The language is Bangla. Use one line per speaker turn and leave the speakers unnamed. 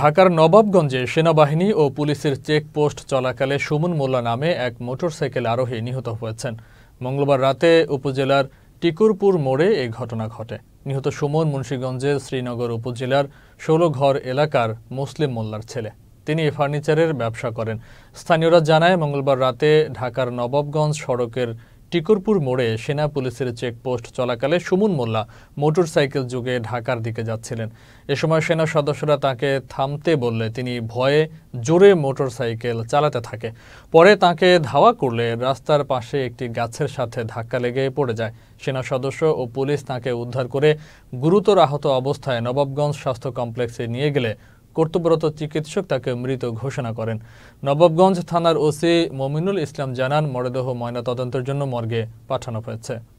ঢাকার নবাবগঞ্জে সেনাবাহিনী ও পুলিশের চেকপোস্ট চলাকালে সুমন মোল্লা নামে এক মোটরসাইকেল আরোহী নিহত হয়েছেন মঙ্গলবার রাতে উপজেলার টিকুরপুর মোড়ে এই ঘটনা ঘটে নিহত সুমন মুন্সীগঞ্জের শ্রীনগর উপজেলার ষোলঘর এলাকার মুসলিম মোল্লার ছেলে তিনি ফার্নিচারের ব্যবসা করেন স্থানীয়রা জানায় মঙ্গলবার রাতে ঢাকার নবাবগঞ্জ সড়কের টিকরপুর মোড়ে সেনা পুলিশের চেকপোস্ট চলাকালে সুমন মোল্লা মোটরসাইকেল যুগে ঢাকার দিকে যাচ্ছিলেন এ সময় সেনা সদস্যরা তাকে থামতে বললে তিনি ভয়ে জোরে মোটরসাইকেল চালাতে থাকে পরে তাকে ধাওয়া করলে রাস্তার পাশে একটি গাছের সাথে ধাক্কা লেগে পড়ে যায় সেনা সদস্য ও পুলিশ তাকে উদ্ধার করে গুরুতর আহত অবস্থায় নবাবগঞ্জ স্বাস্থ্য কমপ্লেক্সে নিয়ে গেলে কর্তব্যরত চিকিৎসক তাকে মৃত ঘোষণা করেন নবাবগঞ্জ থানার ওসি মমিনুল ইসলাম জানান মরদেহ ময়নাতদন্তের জন্য মর্গে পাঠানো হয়েছে